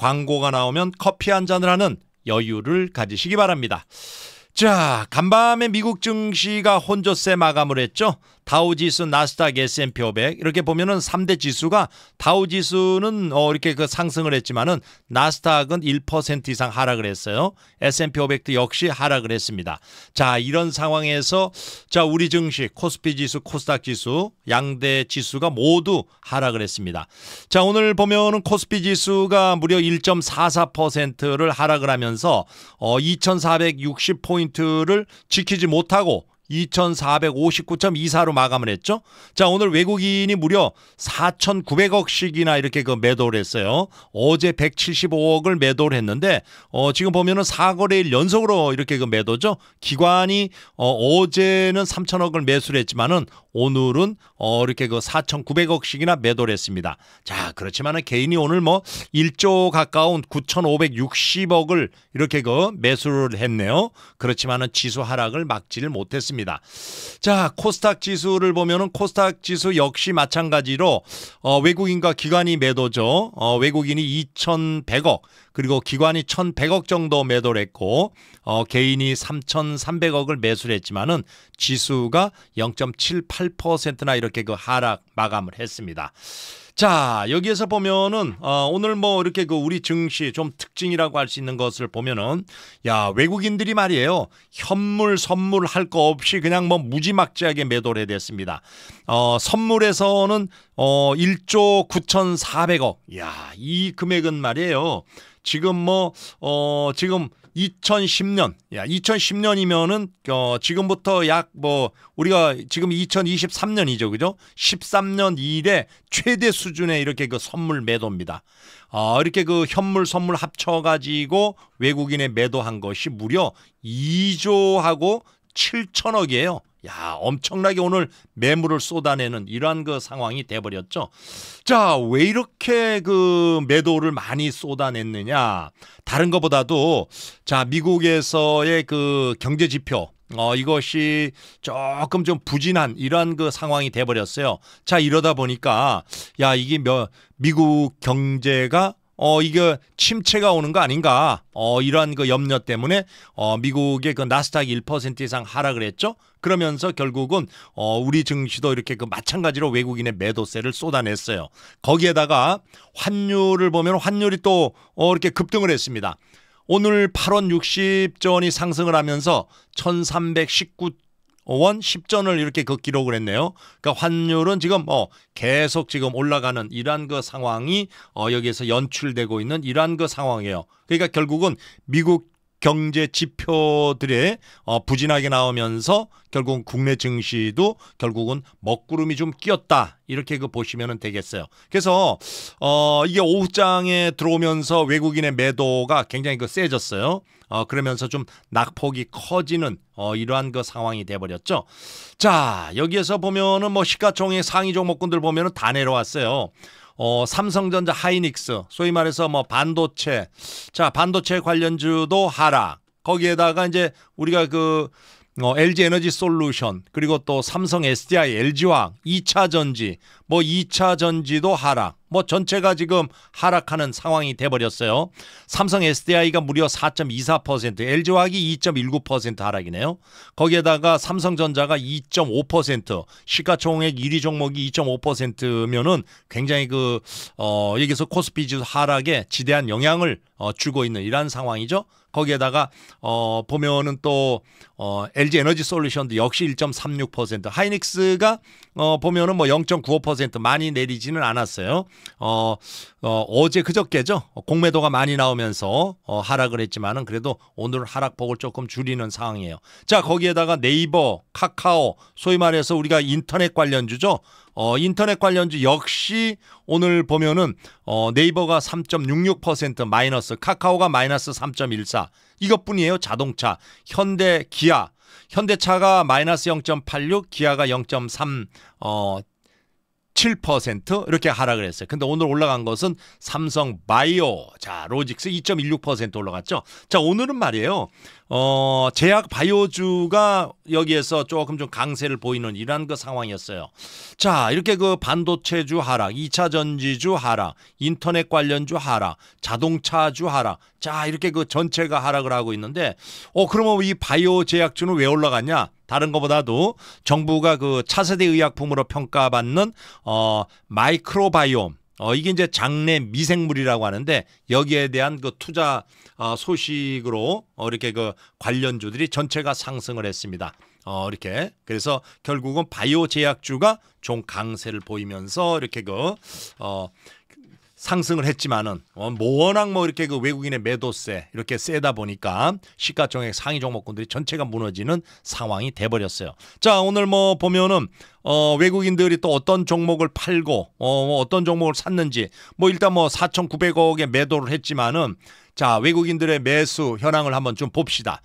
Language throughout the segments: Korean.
광고가 나오면 커피 한 잔을 하는 여유를 가지시기 바랍니다. 자, 간밤에 미국 증시가 혼조세 마감을 했죠. 다우지수, 나스닥, S&P 500 이렇게 보면은 3대 지수가 다우지수는 어 이렇게 그 상승을 했지만은 나스닥은 1% 이상 하락을 했어요. S&P 500도 역시 하락을 했습니다. 자, 이런 상황에서 자, 우리 증시 코스피 지수, 코스닥 지수 양대 지수가 모두 하락을 했습니다. 자, 오늘 보면은 코스피 지수가 무려 1.44%를 하락을 하면서 어 2460포인트를 지키지 못하고 2,459.24로 마감을 했죠. 자, 오늘 외국인이 무려 4,900억씩이나 이렇게 그 매도를 했어요. 어제 175억을 매도를 했는데 어, 지금 보면은 4거래일 연속으로 이렇게 그 매도죠. 기관이 어, 어제는 3,000억을 매수를 했지만은 오늘은 어, 이렇게 그 4,900억씩이나 매도를 했습니다. 자, 그렇지만은 개인이 오늘 뭐 1조 가까운 9,560억을 이렇게 그 매수를 했네요. 그렇지만은 지수 하락을 막지를 못했습니다. 있습니다. 자, 코스닥 지수를 보면은 코스닥 지수 역시 마찬가지로 어, 외국인과 기관이 매도죠. 어, 외국인이 2,100억 그리고 기관이 1,100억 정도 매도를 했고 어, 개인이 3,300억을 매수를 했지만은 지수가 0.78%나 이렇게 그 하락 마감을 했습니다. 자 여기에서 보면은 어, 오늘 뭐 이렇게 그 우리 증시 좀 특징이라고 할 수 있는 것을 보면은 야 외국인들이 말이에요 현물 선물 할 거 없이 그냥 뭐 무지막지하게 매도를 해댔습니다. 어, 선물에서는 어, 1조 9,400억. 야, 이 금액은 말이에요. 지금 뭐, 어, 지금 2010년, 야, 2010년이면은 어, 지금부터 약 뭐 우리가 지금 2023년이죠, 그죠? 13년 이래 최대 수준의 이렇게 그 선물 매도입니다. 어, 이렇게 그 현물 선물 합쳐가지고 외국인에 매도한 것이 무려 2조하고 7천억이에요. 야 엄청나게 오늘 매물을 쏟아내는 이러한 그 상황이 돼버렸죠. 자 왜 이렇게 그 매도를 많이 쏟아냈느냐? 다른 것보다도 자 미국에서의 그 경제 지표 어, 이것이 조금 좀 부진한 이러한 그 상황이 돼버렸어요. 자 이러다 보니까 야 이게 몇 미국 경제가 어 이거 침체가 오는 거 아닌가? 어 이러한 그 염려 때문에 어 미국의 그 나스닥 1% 이상 하락을 했죠. 그러면서 결국은 어 우리 증시도 이렇게 그 마찬가지로 외국인의 매도세를 쏟아냈어요. 거기에다가 환율을 보면 환율이 또 어 이렇게 급등을 했습니다. 오늘 8원 6 0전이 상승을 하면서 1319원 10전을 이렇게 그 기록을 했네요. 그러니까 환율은 지금 어 계속 지금 올라가는 이란그 상황이 어 여기에서 연출되고 있는 이란그 상황이에요. 그러니까 결국은 미국 경제 지표들의 어 부진하게 나오면서 결국은 국내 증시도 결국은 먹구름이 좀 끼었다 이렇게 그 보시면 되겠어요. 그래서 어 이게 오후장에 들어오면서 외국인의 매도가 굉장히 그 세졌어요. 어, 그러면서 좀 낙폭이 커지는 어, 이러한 그 상황이 돼버렸죠. 자 여기에서 보면은 뭐 시가총액 상위 종목군들 보면은 다 내려왔어요. 어, 삼성전자 하이닉스 소위 말해서 뭐 반도체 자 반도체 관련주도 하락 거기에다가 이제 우리가 그 어, LG 에너지 솔루션 그리고 또 삼성 SDI, LG화학, 2차 전지 뭐 2차 전지도 하락 뭐 전체가 지금 하락하는 상황이 돼버렸어요. 삼성 SDI가 무려 4.24% LG화학이 2.19% 하락이네요. 거기에다가 삼성전자가 2.5% 시가총액 1위 종목이 2.5%면은 굉장히 그 어, 여기서 코스피 지수 하락에 지대한 영향을 어, 주고 있는 이러한 상황이죠. 거기에다가 어 보면은 또어 LG 에너지 솔루션도 역시 1.36% 하이닉스가 어 보면은 뭐 0.95% 많이 내리지는 않았어요. 어 어, 어제 그저께죠 공매도가 많이 나오면서 어, 하락을 했지만은 그래도 오늘 하락폭을 조금 줄이는 상황이에요. 자 거기에다가 네이버, 카카오 소위 말해서 우리가 인터넷 관련주죠. 어, 인터넷 관련주 역시 오늘 보면은 어, 네이버가 3.66% 마이너스, 카카오가 마이너스 3.14. 이것뿐이에요. 자동차, 현대, 기아. 현대차가 마이너스 0.86, 기아가 0.3, 어, 7% 이렇게 하락을 했어요. 근데 오늘 올라간 것은 삼성 바이오. 자, 로직스 2.16% 올라갔죠. 자, 오늘은 말이에요. 어, 제약 바이오주가 여기에서 조금 좀 강세를 보이는 이러한 그 상황이었어요. 자, 이렇게 그 반도체주 하락, 2차 전지주 하락, 인터넷 관련주 하락, 자동차주 하락. 자, 이렇게 그 전체가 하락을 하고 있는데 어, 그러면 이 바이오 제약주는 왜 올라갔냐? 다른 것보다도 정부가 그 차세대 의약품으로 평가받는 어, 마이크로바이옴 어, 이게 이제 장내 미생물이라고 하는데 여기에 대한 그 투자 어, 소식으로 어, 이렇게 그 관련주들이 전체가 상승을 했습니다. 어, 이렇게. 그래서 결국은 바이오 제약주가 좀 강세를 보이면서 이렇게 그, 어, 상승을 했지만은 어, 뭐 워낙 뭐 이렇게 그 외국인의 매도세 이렇게 세다 보니까 시가총액 상위 종목군들이 전체가 무너지는 상황이 돼버렸어요. 자 오늘 뭐 보면은 어 외국인들이 또 어떤 종목을 팔고 어 뭐 어떤 종목을 샀는지 뭐 일단 뭐 4,900억에 매도를 했지만은 자 외국인들의 매수 현황을 한번 좀 봅시다.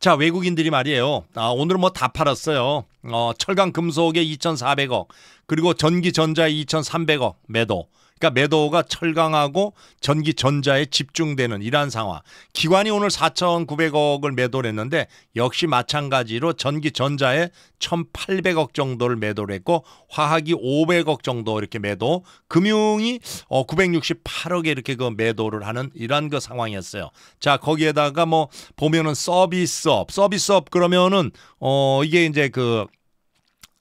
자 외국인들이 말이에요. 아, 오늘뭐 다 팔았어요. 어 철강 금속에 2,400억 그리고 전기전자에 2,300억 매도. 그러니까 매도가 철강하고 전기 전자에 집중되는 이러한 상황. 기관이 오늘 4,900억을 매도를 했는데 역시 마찬가지로 전기 전자에 1,800억 정도를 매도를 했고 화학이 500억 정도 이렇게 매도, 금융이 968억에 어, 이렇게 그 매도를 하는 이러한 그 상황이었어요. 자, 거기에다가 뭐 보면은 서비스업, 서비스업 그러면은 어 이게 이제 그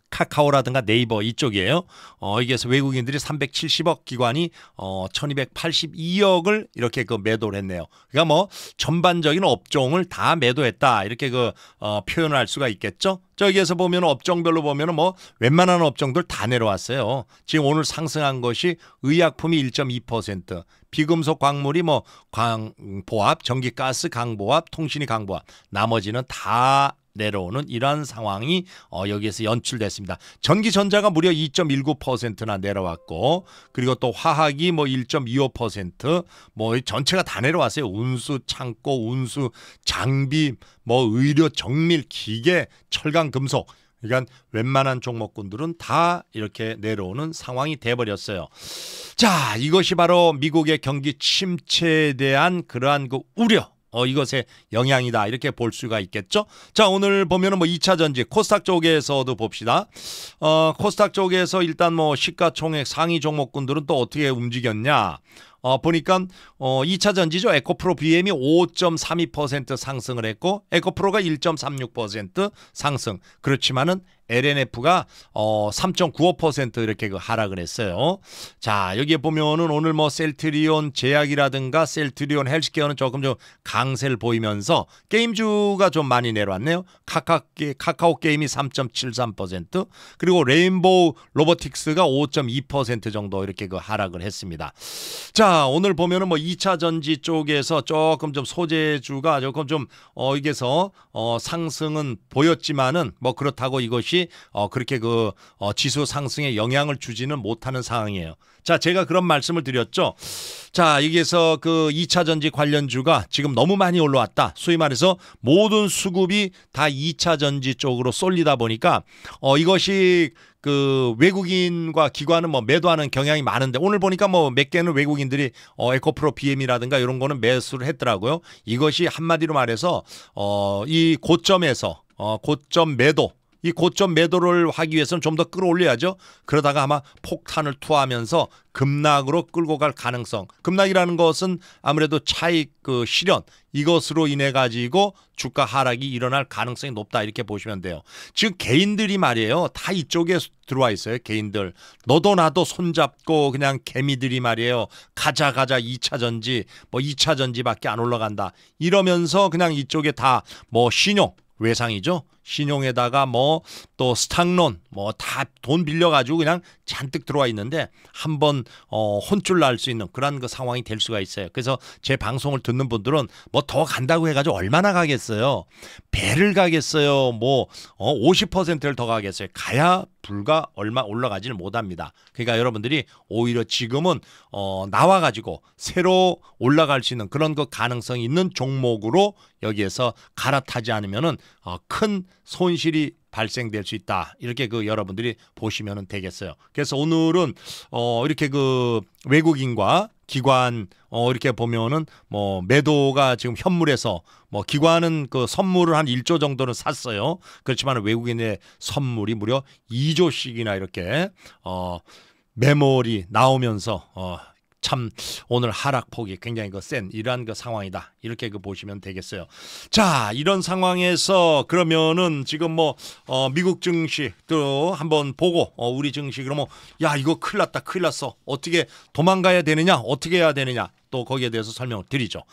카카오라든가 네이버 이쪽이에요. 어, 여기에서 외국인들이 370억 기관이 어, 1282억을 이렇게 그 매도를 했네요. 그러니까 뭐 전반적인 업종을 다 매도했다. 이렇게 그 어, 표현을 할 수가 있겠죠. 저기에서 보면 업종별로 보면 뭐 웬만한 업종들 다 내려왔어요. 지금 오늘 상승한 것이 의약품이 1.2%, 비금속 광물이 뭐 광보합, 전기가스 강보합, 통신이 강보합, 나머지는 다 내려오는 이러한 상황이 어, 여기에서 연출됐습니다. 전기전자가 무려 2.19%나 내려왔고 그리고 또 화학이 뭐 1.25%뭐 전체가 다 내려왔어요. 운수 창고, 운수 장비, 뭐 의료 정밀 기계, 철강 금속 그러니까 웬만한 종목군들은 다 이렇게 내려오는 상황이 돼버렸어요. 자, 이것이 바로 미국의 경기 침체에 대한 그러한 그 우려 어, 이것의 영향이다 이렇게 볼 수가 있겠죠. 자 오늘 보면은 뭐 2차 전지 코스닥 쪽에서도 봅시다. 어, 코스닥 쪽에서 일단 뭐 시가총액 상위 종목군들은 또 어떻게 움직였냐. 어, 보니까 어, 2차 전지죠. 에코프로 BM이 5.32% 상승을 했고 에코프로가 1.36% 상승. 그렇지만은 LNF가 어3.95% 이렇게 그 하락을 했어요. 자 여기에 보면은 오늘 뭐 셀트리온 제약이라든가 셀트리온 헬스케어는 조금 좀 강세를 보이면서 게임주가 좀 많이 내려왔네요. 카카, 카카오 게임이 3.73% 그리고 레인보우 로보틱스가 5.2% 정도 이렇게 그 하락을 했습니다. 자 오늘 보면은 뭐 2차 전지 쪽에서 조금 좀 소재주가 조금 좀 어, 이게서 어, 상승은 보였지만은 뭐 그렇다고 이것이 것이 어, 그렇게 그 어, 지수 상승에 영향을 주지는 못하는 상황이에요. 자, 제가 그런 말씀을 드렸죠. 자, 여기에서 그 2차 전지 관련주가 지금 너무 많이 올라왔다. 소위 말해서 모든 수급이 다 2차 전지 쪽으로 쏠리다 보니까 어 이것이 그 외국인과 기관은 뭐 매도하는 경향이 많은데 오늘 보니까 뭐 몇 개는 외국인들이 어 에코프로 BM이라든가 이런 거는 매수를 했더라고요. 이것이 한마디로 말해서 어이 고점에서 어 고점 매도 이 고점 매도를 하기 위해서는 좀 더 끌어올려야죠. 그러다가 아마 폭탄을 투하하면서 급락으로 끌고 갈 가능성. 급락이라는 것은 아무래도 차익 그 실현 이것으로 인해 가지고 주가 하락이 일어날 가능성이 높다 이렇게 보시면 돼요. 지금 개인들이 말이에요. 다 이쪽에 들어와 있어요. 개인들. 너도 나도 손잡고 그냥 개미들이 말이에요. 가자 가자 2차 전지 뭐 2차 전지밖에 안 올라간다. 이러면서 그냥 이쪽에 다 뭐 신용 외상이죠. 신용에다가 뭐 또 스탁론 뭐 다 돈 빌려가지고 그냥 잔뜩 들어와 있는데 한번 어, 혼쭐 날수 있는 그런 그 상황이 될 수가 있어요. 그래서 제 방송을 듣는 분들은 뭐 더 간다고 해가지고 얼마나 가겠어요? 배를 가겠어요? 뭐 어, 50%를 더 가겠어요? 가야 불과 얼마 올라가지는 못합니다. 그러니까 여러분들이 오히려 지금은 어, 나와가지고 새로 올라갈 수 있는 그런 그 가능성이 있는 종목으로 여기에서 갈아타지 않으면은 어, 큰 손실이 발생될 수 있다. 이렇게 그 여러분들이 보시면 되겠어요. 그래서 오늘은 어 이렇게 그 외국인과 기관 어 이렇게 보면은 뭐 매도가 지금 현물에서 뭐 기관은 그 선물을 한 1조 정도는 샀어요. 그렇지만 외국인의 선물이 무려 2조씩이나 이렇게 어 메모리 나오면서 어참 오늘 하락폭이 굉장히 그 센 이러한 그 상황이다. 이렇게 그 보시면 되겠어요. 자, 이런 상황에서 그러면은 지금 뭐 어, 미국 증시도 한번 보고 어, 우리 증시 그러면 뭐, 야, 이거 큰일 났다. 큰일 났어. 어떻게 도망가야 되느냐? 어떻게 해야 되느냐? 또 거기에 대해서 설명을 드리죠.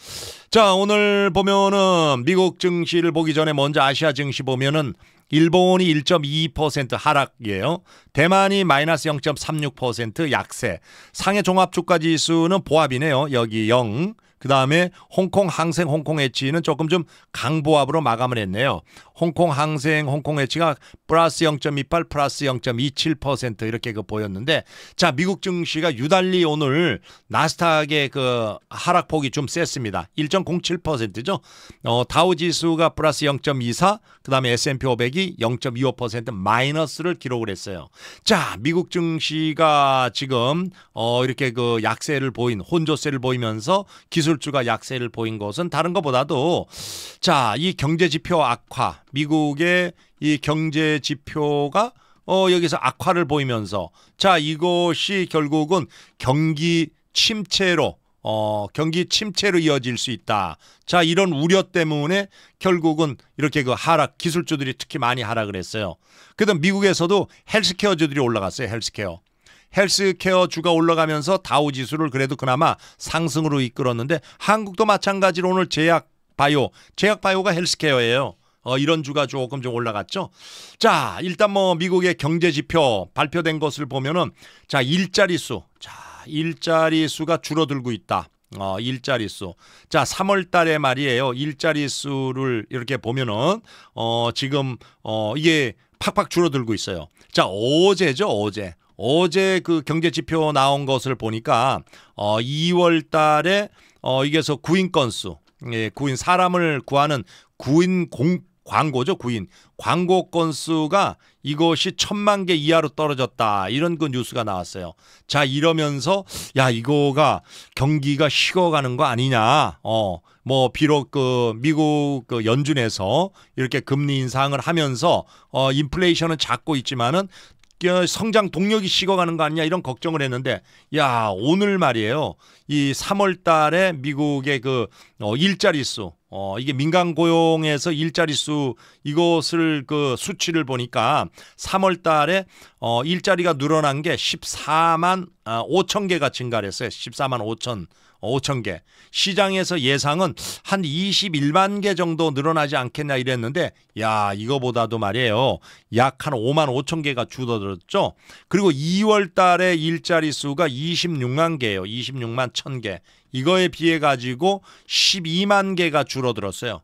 자, 오늘 보면은 미국 증시를 보기 전에 먼저 아시아 증시 보면은 일본이 1.22% 하락이에요. 대만이 마이너스 0.36% 약세. 상해 종합주가지수는 보합이네요. 여기 0. 그 다음에 홍콩 항생 홍콩 엣지는 조금 좀 강보합으로 마감을 했네요. 홍콩 항생 홍콩 엣지가 플러스 0.28 플러스 0.27% 이렇게 그 보였는데 자 미국 증시가 유달리 오늘 나스닥의 그 하락폭이 좀 셌습니다. 1.07%죠. 어, 다우지수가 플러스 0.24 그다음에 S&P 500이 0.25% 마이너스를 기록을 했어요. 자 미국 증시가 지금 어, 이렇게 그 약세를 보인 혼조세를 보이면서 기술 기술주가 약세를 보인 것은 다른 것보다도 자, 이 경제 지표 악화, 미국의 이 경제 지표가 어, 여기서 악화를 보이면서 자, 이것이 결국은 경기 침체로 어, 경기 침체로 이어질 수 있다. 자, 이런 우려 때문에 결국은 이렇게 그 하락, 기술주들이 특히 많이 하락을 했어요. 그다음 미국에서도 헬스케어주들이 올라갔어요. 헬스케어. 헬스케어 주가 올라가면서 다우 지수를 그래도 그나마 상승으로 이끌었는데 한국도 마찬가지로 오늘 제약 바이오, 제약 바이오가 헬스케어예요. 어, 이런 주가 조금 좀 올라갔죠. 자, 일단 뭐 미국의 경제 지표 발표된 것을 보면은 자, 일자리 수. 자, 일자리 수가 줄어들고 있다. 어, 일자리 수. 자, 3월 달에 말이에요. 일자리 수를 이렇게 보면은 어, 지금 어, 이게 팍팍 줄어들고 있어요. 자, 어제죠, 어제. 어제 그 경제 지표 나온 것을 보니까 어 2월 달에 어 이게서 구인 건수 예, 구인 사람을 구하는 구인 공 광고죠 구인 광고 건수가 이것이 천만 개 이하로 떨어졌다 이런 그 뉴스가 나왔어요 자 이러면서 야 이거가 경기가 식어가는 거 아니냐 어뭐 비록 그 미국 그 연준에서 이렇게 금리 인상을 하면서 어 인플레이션은 작고 있지만은 어, 성장 동력이 식어가는 거 아니냐 이런 걱정을 했는데 야 오늘 말이에요 이 3월달에 미국의 그 어, 일자리 수 어, 이게 민간 고용에서 일자리 수 이것을 그 수치를 보니까 3월 달에 어, 일자리가 늘어난 게 14만 5천 아, 개가 증가를 했어요. 14만 5천 5천 개. 시장에서 예상은 한 21만 개 정도 늘어나지 않겠냐 이랬는데 야 이거보다도 말이에요. 약 한 5만 5천 개가 줄어들었죠. 그리고 2월 달에 일자리 수가 26만 개예요. 26만 1천 개. 이거에 비해 가지고 12만 개가 줄어들었어요.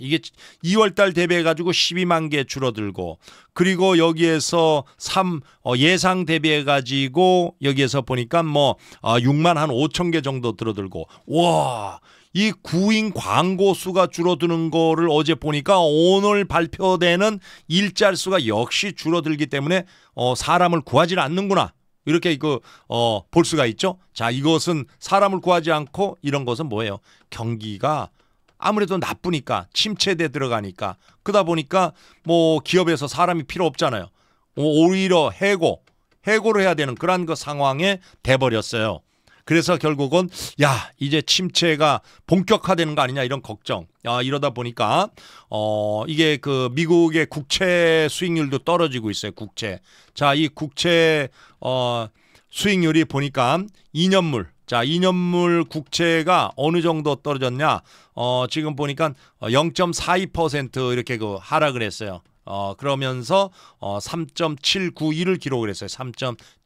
이게 2월달 대비해 가지고 12만 개 줄어들고 그리고 여기에서 3 어, 예상 대비해 가지고 여기에서 보니까 뭐 어, 아, 6만 한 5천 개 정도 들어들고 와. 이 구인 광고 수가 줄어드는 거를 어제 보니까 오늘 발표되는 일자리 수가 역시 줄어들기 때문에 어, 사람을 구하지 않는구나. 이렇게 그, 어, 볼 수가 있죠. 자, 이것은 사람을 구하지 않고 이런 것은 뭐예요? 경기가 아무래도 나쁘니까 침체돼 들어가니까 그러다 보니까 뭐 기업에서 사람이 필요 없잖아요. 뭐 오히려 해고 해고를 해야 되는 그런 그 상황에 돼버렸어요. 그래서 결국은 야 이제 침체가 본격화되는 거 아니냐 이런 걱정. 야 이러다 보니까 어 이게 그 미국의 국채 수익률도 떨어지고 있어요. 국채. 자이 국채 어 수익률이 보니까 2년물 자, 2년물 국채가 어느 정도 떨어졌냐? 어, 지금 보니까 0.42% 어, 이렇게 그 하락을 했어요. 어, 그러면서 어, 3 7 9 2를 기록을 했어요. 3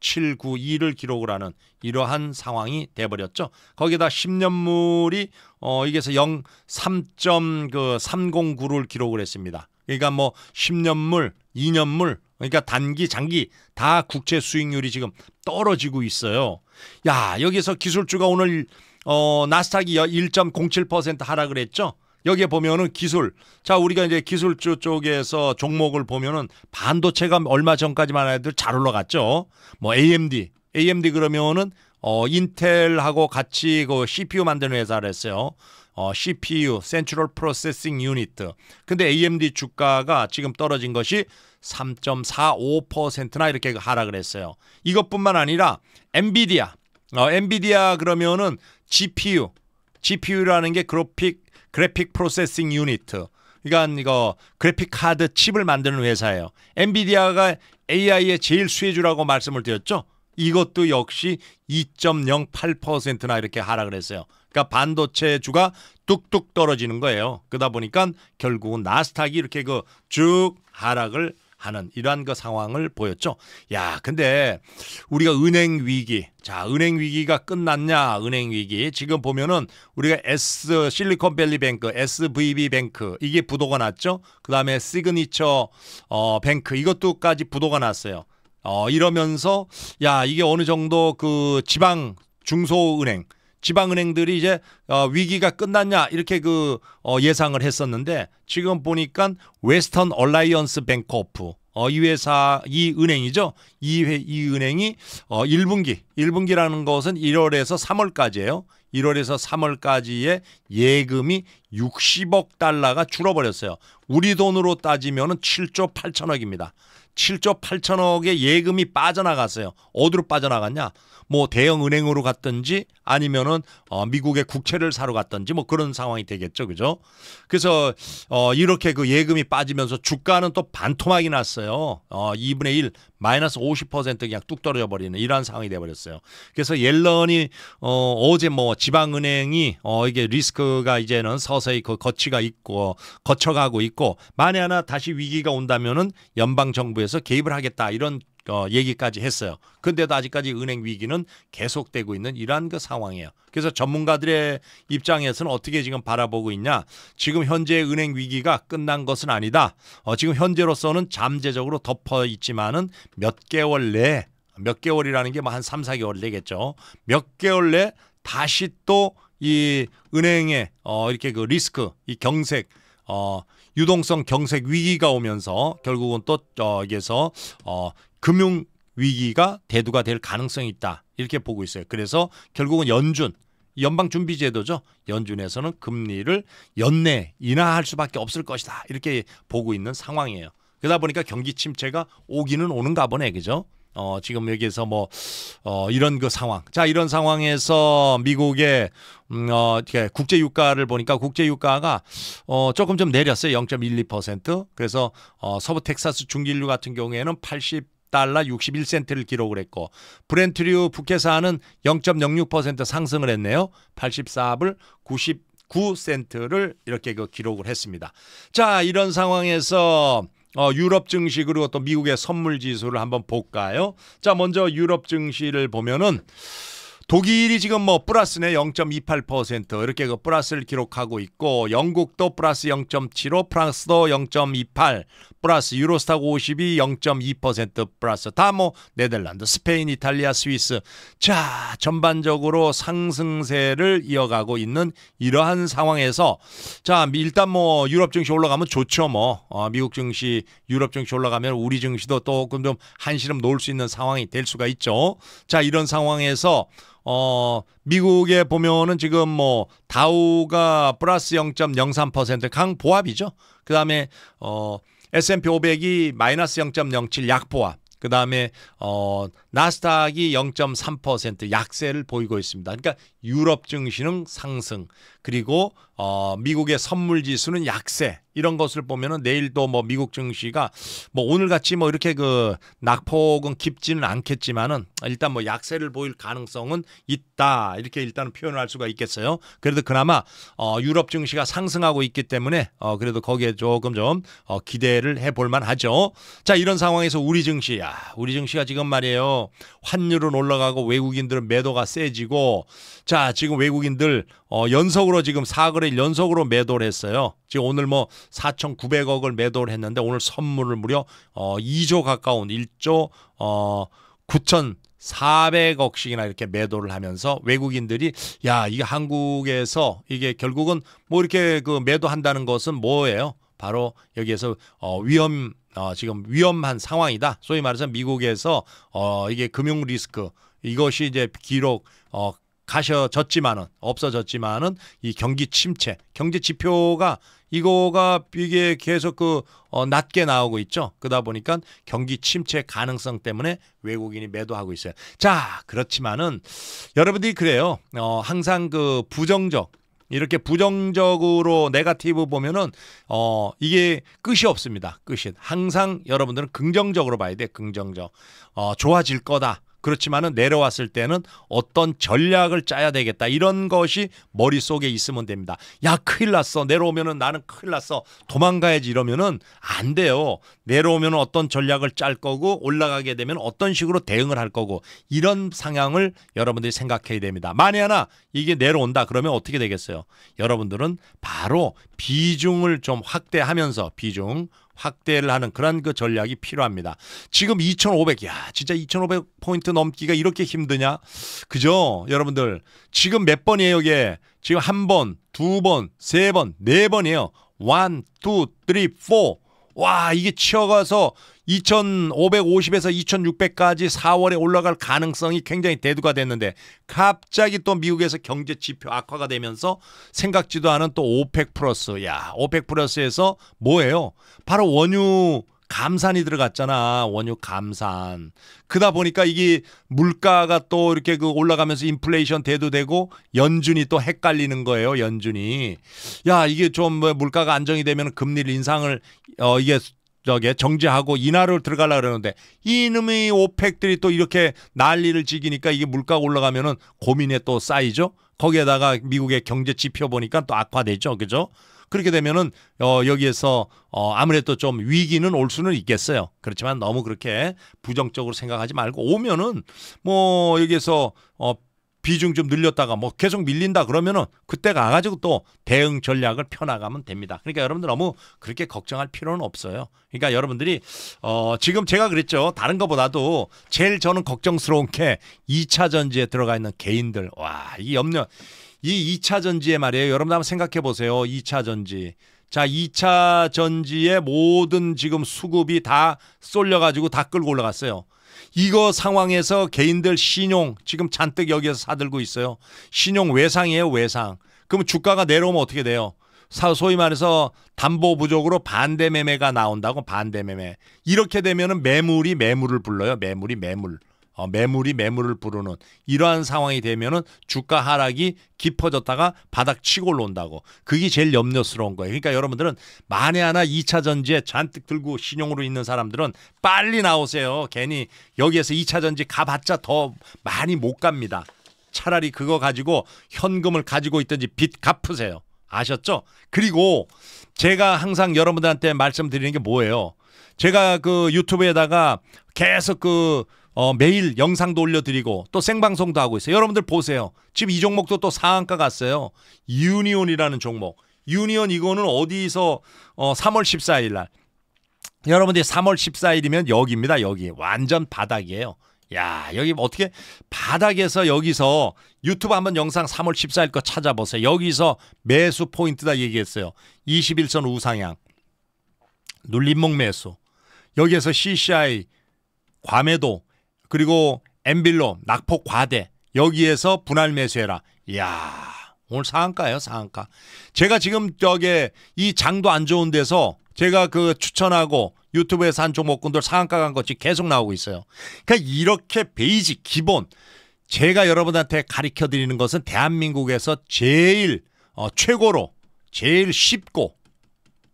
7 9 2를 기록을 하는 이러한 상황이 돼버렸죠. 거기다 10년물이 어, 이게서 0, 3.309를 그 기록을 했습니다. 그러니까 뭐 10년물 2년물 그러니까 단기 장기 다 국채 수익률이 지금 떨어지고 있어요. 야 여기서 기술주가 오늘 어, 나스닥이 1.07% 하락을 했죠. 여기에 보면은 기술 자 우리가 이제 기술주 쪽에서 종목을 보면은 반도체가 얼마 전까지만 해도 잘 올라갔죠. 뭐 AMD AMD 그러면은 어 인텔하고 같이 그 CPU 만드는 회사를 했어요. 어, CPU (Central Processing Unit) 근데 AMD 주가가 지금 떨어진 것이 3.45%나 이렇게 하락을 했어요. 이것뿐만 아니라 엔비디아 어, 엔비디아 그러면은 GPU GPU라는 게 그래픽 그래픽 프로세싱 유닛 그러니까 이거 그래픽 카드 칩을 만드는 회사예요. 엔비디아가 AI의 제일 수혜주라고 말씀을 드렸죠. 이것도 역시 2.08%나 이렇게 하락을 했어요. 그러니까 반도체 주가 뚝뚝 떨어지는 거예요. 그러다 보니까 결국은 나스닥이 이렇게 그 쭉 하락을 하는 이러한 그 상황을 보였죠. 야, 근데 우리가 은행 위기, 자, 은행 위기가 끝났냐? 은행 위기. 지금 보면은 우리가 S 실리콘밸리 뱅크, SVB 뱅크 이게 부도가 났죠. 그다음에 시그니처 어 뱅크 이것도까지 부도가 났어요. 어 이러면서 야, 이게 어느 정도 그 지방 중소은행 지방은행들이 이제 어, 위기가 끝났냐 이렇게 그 어, 예상을 했었는데 지금 보니까 웨스턴 얼라이언스 뱅크오프 어, 이 회사 이 은행이죠. 이, 회, 이 은행이 어, 1분기 1분기라는 것은 1월에서 3월까지예요. 1월에서 3월까지의 예금이 60억 달러가 줄어버렸어요. 우리 돈으로 따지면 7조 8천억입니다. 7조 8천억의 예금이 빠져나갔어요. 어디로 빠져나갔냐? 뭐 대형 은행으로 갔든지 아니면은 어, 미국의 국채를 사러 갔던지 뭐 그런 상황이 되겠죠, 그죠? 그래서 어, 이렇게 그 예금이 빠지면서 주가는 또 반토막이 났어요. 어, 2분의 1 마이너스 50% 그냥 뚝 떨어져 버리는 이러한 상황이 돼 버렸어요. 그래서 옐런이 어, 어제 뭐 지방은행이 어, 이게 리스크가 이제는 서서히 그 거치가 있고 거쳐가고 있고 만에 하나 다시 위기가 온다면은 연방 정부에서 개입을 하겠다 이런 어, 얘기까지 했어요. 근데도 아직까지 은행 위기는 계속되고 있는 이러한 그 상황이에요. 그래서 전문가들의 입장에서는 어떻게 지금 바라보고 있냐? 지금 현재 은행 위기가 끝난 것은 아니다. 어, 지금 현재로서는 잠재적으로 덮어 있지만은 몇 개월 내에 몇 개월이라는 게 뭐 한 3, 4개월 되겠죠. 몇 개월 내에 다시 또 이 은행에 어, 이렇게 그 리스크, 이 경색 어, 유동성 경색 위기가 오면서 결국은 또 저기에서 어, 어 금융 위기가 대두가 될 가능성이 있다 이렇게 보고 있어요. 그래서 결국은 연준 연방준비제도죠. 연준에서는 금리를 연내 인하할 수밖에 없을 것이다 이렇게 보고 있는 상황이에요. 그러다 보니까 경기 침체가 오기는 오는가 보네 그죠? 어, 지금 여기에서 뭐, 어, 이런 그 상황. 자, 이런 상황에서 미국의, 음, 어, 국제유가를 보니까 국제유가가, 어, 조금 좀 내렸어요. 0.12%. 그래서, 어, 서부 텍사스 중진류 같은 경우에는 80, 달러 61센트를 기록을 했고 브렌트류 북해사는 0.06% 상승을 했네요. 84불 99센트를 이렇게 그 기록을 했습니다. 자 이런 상황에서 어, 유럽 증시 그리고 또 미국의 선물 지수를 한번 볼까요? 자 먼저 유럽 증시를 보면은 독일이 지금 뭐 플러스 네0.28% 이렇게 그 플러스를 기록하고 있고 영국도 플러스 0.75 프랑스도 0.28 플러스 유로스타 5 2 0.2% 플러스 다 뭐 네덜란드 스페인 이탈리아 스위스 자 전반적으로 상승세를 이어가고 있는 이러한 상황에서 자 일단 뭐 유럽 증시 올라가면 좋죠 뭐 어, 미국 증시 유럽 증시 올라가면 우리 증시도 조금 좀 한시름 놓을 수 있는 상황이 될 수가 있죠 자 이런 상황에서 어, 미국에 보면은 지금 뭐 다우가 플러스 0.03% 강보합이죠. 그다음에 어, S&P 500이 마이너스 0.07 약보합. 그 다음에 어, 나스닥이 0.3% 약세를 보이고 있습니다. 그러니까 유럽 증시는 상승, 그리고 어, 미국의 선물 지수는 약세, 이런 것을 보면은 내일도 뭐 미국 증시가 뭐 오늘 같이 뭐 이렇게 그 낙폭은 깊지는 않겠지만은 일단 뭐 약세를 보일 가능성은 있다 이렇게 일단은 표현을 할 수가 있겠어요. 그래도 그나마 어 유럽 증시가 상승하고 있기 때문에 어 그래도 거기에 조금 좀어 기대를 해볼 만하죠. 자 이런 상황에서 우리 증시야 우리 증시가 지금 말이에요 환율은 올라가고 외국인들은 매도가 세지고 자 지금 외국인들 어, 연속으로 지금 사거래 연속으로 매도를 했어요. 지금 오늘 뭐 4,900억을 매도를 했는데 오늘 선물을 무려 어, 2조 가까운 1조 어, 9 400억씩이나 이렇게 매도를 하면서 외국인들이 야, 이게 한국에서 이게 결국은 뭐 이렇게 그 매도한다는 것은 뭐예요? 바로 여기에서 어, 위험 어, 지금 위험한 상황이다. 소위 말해서 미국에서 어, 이게 금융 리스크 이것이 이제 기록 어, 가셔졌지만은 없어졌지만은 이 경기 침체, 경제 지표가 이거가 이게 계속 그 어, 낮게 나오고 있죠. 그러다 보니까 경기 침체 가능성 때문에 외국인이 매도하고 있어요. 자, 그렇지만은 여러분들이 그래요. 어, 항상 그 부정적 이렇게 부정적으로 네가티브 보면은 어 이게 끝이 없습니다. 끝이 항상 여러분들은 긍정적으로 봐야 돼. 긍정적 어 좋아질 거다. 그렇지만은 내려왔을 때는 어떤 전략을 짜야 되겠다. 이런 것이 머릿속에 있으면 됩니다. 야, 큰일 났어. 내려오면은 나는 큰일 났어. 도망가야지 이러면은 안 돼요. 내려오면 어떤 전략을 짤 거고 올라가게 되면 어떤 식으로 대응을 할 거고 이런 상향을 여러분들이 생각해야 됩니다. 만에 하나 이게 내려온다 그러면 어떻게 되겠어요? 여러분들은 바로 비중을 좀 확대하면서 비중 확대를 하는 그런 그 전략이 필요합니다. 지금 2,500, 이 야, 진짜 2,500포인트 넘기가 이렇게 힘드냐? 그죠? 여러분들, 지금 몇 번이에요, 이게? 지금 한 번, 두 번, 세 번, 네 번이에요. 1, 2, 3, 4. 와 이게 치어가서 2,550에서 2,600까지 4월에 올라갈 가능성이 굉장히 대두가 됐는데 갑자기 또 미국에서 경제 지표 악화가 되면서 생각지도 않은 또 오펙 플러스 야 오펙 플러스에서 뭐예요? 바로 원유 감산이 들어갔잖아. 원유 감산. 그다 보니까 이게 물가가 또 이렇게 그 올라가면서 인플레이션 대도 되고 연준이 또 헷갈리는 거예요. 연준이. 야, 이게 좀뭐 물가가 안정이 되면 금리를 인상을 어 이게 저게 정지하고 인하로 들어가려 고 그러는데 이놈의 오펙들이 또 이렇게 난리를 지기니까 이게 물가가 올라가면은 고민에 또 쌓이죠. 거기에다가 미국의 경제 지표 보니까 또 악화되죠. 그죠? 그렇게 되면은 어, 여기에서 어, 아무래도 좀 위기는 올 수는 있겠어요. 그렇지만 너무 그렇게 부정적으로 생각하지 말고 오면은 뭐 여기에서 어, 비중 좀 늘렸다가 뭐 계속 밀린다 그러면은 그때 가가지고 또 대응 전략을 펴나가면 됩니다. 그러니까 여러분들 너무 그렇게 걱정할 필요는 없어요. 그러니까 여러분들이 어 지금 제가 그랬죠. 다른 것보다도 제일 저는 걱정스러운 게 2차 전지에 들어가 있는 개인들 와 이 염려 이 2차 전지에 말이에요. 여러분 들 한번 생각해 보세요. 2차 전지. 자, 2차 전지의 모든 지금 수급이 다 쏠려 가지고 다 끌고 올라갔어요. 이거 상황에서 개인들 신용 지금 잔뜩 여기에서 사들고 있어요. 신용 외상이에요, 외상. 그럼 주가가 내려오면 어떻게 돼요? 소위 말해서 담보 부족으로 반대 매매가 나온다고 반대 매매. 이렇게 되면은 매물이 매물을 불러요. 매물이 매물. 어, 매물이 매물을 부르는 이러한 상황이 되면은 주가 하락이 깊어졌다가 바닥 치고 올라온다고 그게 제일 염려스러운 거예요. 그러니까 여러분들은 만에 하나 2차 전지에 잔뜩 들고 신용으로 있는 사람들은 빨리 나오세요. 괜히 여기에서 2차 전지 가봤자 더 많이 못 갑니다. 차라리 그거 가지고 현금을 가지고 있든지 빚 갚으세요. 아셨죠? 그리고 제가 항상 여러분들한테 말씀드리는 게 뭐예요? 제가 그 유튜브에다가 계속 그 어, 매일 영상도 올려드리고 또 생방송도 하고 있어요. 여러분들 보세요. 지금 이 종목도 또 상한가 갔어요. 유니온이라는 종목. 유니온 이거는 어디서 어, 3월 14일 날. 여러분들이 3월 14일이면 여기입니다. 여기. 완전 바닥이에요. 야, 여기 뭐 어떻게 바닥에서 여기서 유튜브 한번 영상 3월 14일 거 찾아보세요. 여기서 매수 포인트다 얘기했어요. 21선 우상향. 눌림목 매수. 여기에서 CCI 과매도 그리고 엠빌로 낙폭 과대 여기에서 분할 매수해라. 이야 오늘 상한가예요 상한가. 제가 지금 저게 이 장도 안 좋은 데서 제가 그 추천하고 유튜브에서 한 종목군들 상한가 간 것이 계속 나오고 있어요. 그러니까 이렇게 베이직 기본 제가 여러분한테 가르쳐 드리는 것은 대한민국에서 제일 어, 최고로 제일 쉽고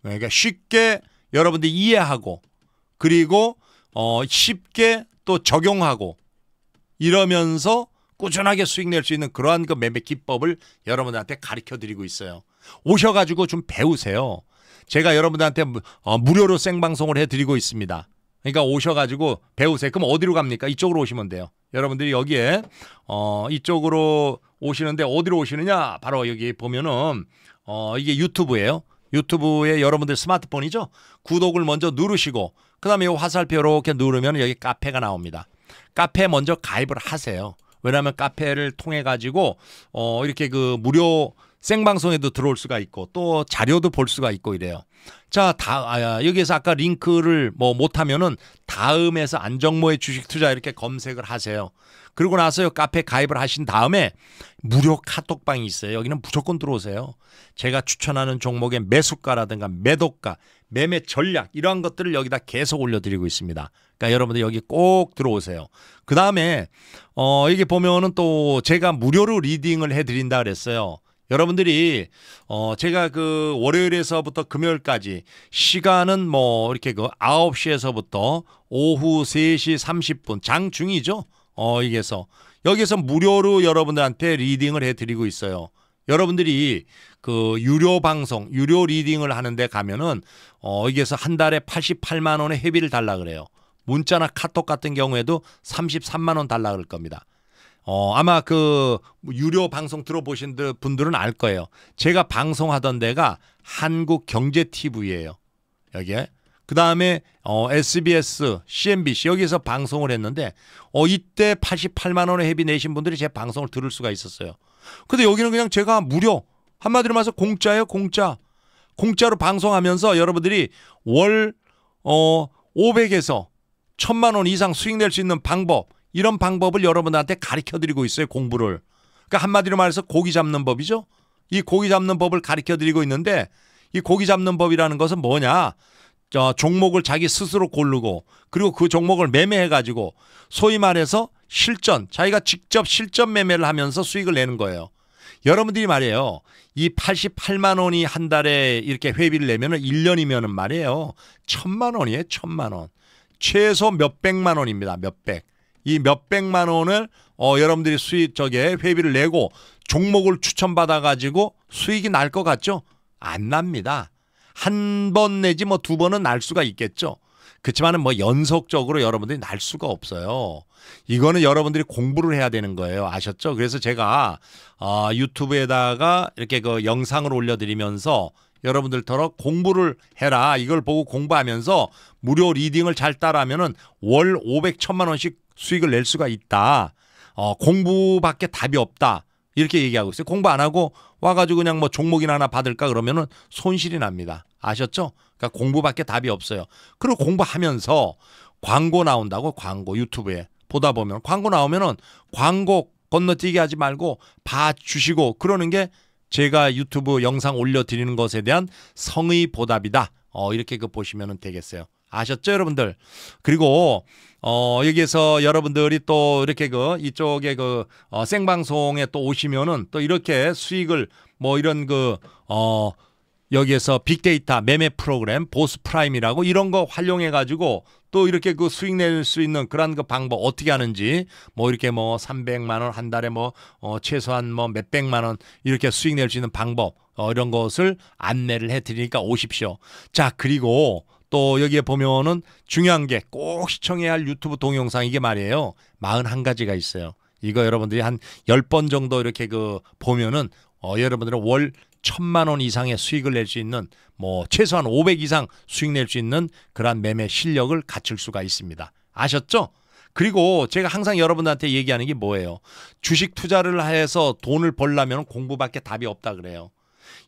그러니까 쉽게 여러분들이 이해하고 그리고 어, 쉽게 또 적용하고 이러면서 꾸준하게 수익 낼 수 있는 그러한 그 매매 기법을 여러분들한테 가르쳐 드리고 있어요. 오셔가지고 좀 배우세요. 제가 여러분들한테 어, 무료로 생방송을 해드리고 있습니다. 그러니까 오셔가지고 배우세요. 그럼 어디로 갑니까? 이쪽으로 오시면 돼요. 여러분들이 여기에 어, 이쪽으로 오시는데 어디로 오시느냐? 바로 여기 보면은 어, 이게 유튜브예요. 유튜브에 여러분들 스마트폰이죠. 구독을 먼저 누르시고 그 다음에 이 화살표 이렇게 누르면 여기 카페가 나옵니다. 카페 먼저 가입을 하세요. 왜냐하면 카페를 통해 가지고 어 이렇게 그 무료 생방송에도 들어올 수가 있고 또 자료도 볼 수가 있고 이래요. 자, 다 아, 아 여기에서 아까 링크를 뭐 못하면은 다음에서 안정모의 주식 투자 이렇게 검색을 하세요. 그리고 나서요 카페 가입을 하신 다음에 무료 카톡방이 있어요. 여기는 무조건 들어오세요. 제가 추천하는 종목의 매수가라든가 매도가 매매 전략 이러한 것들을 여기다 계속 올려드리고 있습니다. 그러니까 여러분들 여기 꼭 들어오세요. 그 다음에 어 이게 보면은 또 제가 무료로 리딩을 해드린다 그랬어요. 여러분들이 어 제가 그 월요일에서부터 금요일까지 시간은 뭐 이렇게 그 9시에서부터 오후 3시 30분 장중이죠. 어 이게서 여기서 무료로 여러분들한테 리딩을 해 드리고 있어요. 여러분들이 그 유료 방송, 유료 리딩을 하는데 가면은 어, 여기에서 한 달에 88만 원의 회비를 달라 그래요. 문자나 카톡 같은 경우에도 33만 원 달라 그럴 겁니다. 어, 아마 그 유료 방송 들어보신 분들은 알 거예요. 제가 방송하던 데가 한국 경제 TV예요. 여기에 그 다음에 어, SBS, CNBC 여기서 방송을 했는데 어, 이때 88만 원의 회비 내신 분들이 제 방송을 들을 수가 있었어요. 근데 여기는 그냥 제가 무료 한마디로 말해서 공짜예요, 공짜. 공짜로 방송하면서 여러분들이 월, 어, 500에서 1000만 원 이상 수익 낼 수 있는 방법, 이런 방법을 여러분한테 가르쳐 드리고 있어요, 공부를. 그러니까 한마디로 말해서 고기 잡는 법이죠. 이 고기 잡는 법을 가르쳐 드리고 있는데 이 고기 잡는 법이라는 것은 뭐냐? 저 종목을 자기 스스로 고르고 그리고 그 종목을 매매해 가지고 소위 말해서 실전 자기가 직접 실전 매매를 하면서 수익을 내는 거예요. 여러분들이 말이에요. 이 88만 원이 한 달에 이렇게 회비를 내면 1년이면은 말이에요. 천만 원이에요. 천만 원. 최소 몇백만 원입니다. 몇백. 이 몇백만 원을 어, 여러분들이 수익 저게 회비를 내고 종목을 추천받아 가지고 수익이 날 것 같죠? 안 납니다. 한 번 내지 뭐 두 번은 날 수가 있겠죠. 그렇지만은 뭐 연속적으로 여러분들이 날 수가 없어요. 이거는 여러분들이 공부를 해야 되는 거예요. 아셨죠? 그래서 제가 어, 유튜브에다가 이렇게 그 영상을 올려드리면서 여러분들처럼 공부를 해라. 이걸 보고 공부하면서 무료 리딩을 잘 따라하면은 월 500천만 원씩 수익을 낼 수가 있다. 어, 공부밖에 답이 없다. 이렇게 얘기하고 있어요. 공부 안 하고 와가지고 그냥 뭐 종목이나 하나 받을까 그러면은 손실이 납니다. 아셨죠? 그러니까 공부밖에 답이 없어요. 그리고 공부하면서 광고 나온다고 광고 유튜브에 보다 보면 광고 나오면은 광고 건너뛰기 하지 말고 봐 주시고 그러는 게 제가 유튜브 영상 올려드리는 것에 대한 성의 보답이다. 어, 이렇게 그 보시면 되겠어요. 아셨죠, 여러분들? 그리고, 어, 여기에서 여러분들이 또 이렇게 그 이쪽에 그 어, 생방송에 또 오시면은 또 이렇게 수익을 뭐 이런 그, 어, 여기에서 빅데이터 매매 프로그램 보스 프라임이라고 이런 거 활용해 가지고 또 이렇게 그 수익 낼 수 있는 그런 그 방법 어떻게 하는지 뭐 이렇게 뭐 300만 원 한 달에 뭐어 최소한 뭐 몇백만 원 이렇게 수익 낼 수 있는 방법 어 이런 것을 안내를 해 드리니까 오십시오. 자, 그리고 또 여기에 보면은 중요한 게 꼭 시청해야 할 유튜브 동영상 이게 말이에요. 41가지가 있어요. 이거 여러분들이 한 10번 정도 이렇게 그 보면은 어, 여러분들은 월 천만 원 이상의 수익을 낼 수 있는 뭐 최소한 500 이상 수익 낼 수 있는 그러한 매매 실력을 갖출 수가 있습니다. 아셨죠? 그리고 제가 항상 여러분들한테 얘기하는 게 뭐예요? 주식 투자를 해서 돈을 벌려면 공부밖에 답이 없다 그래요.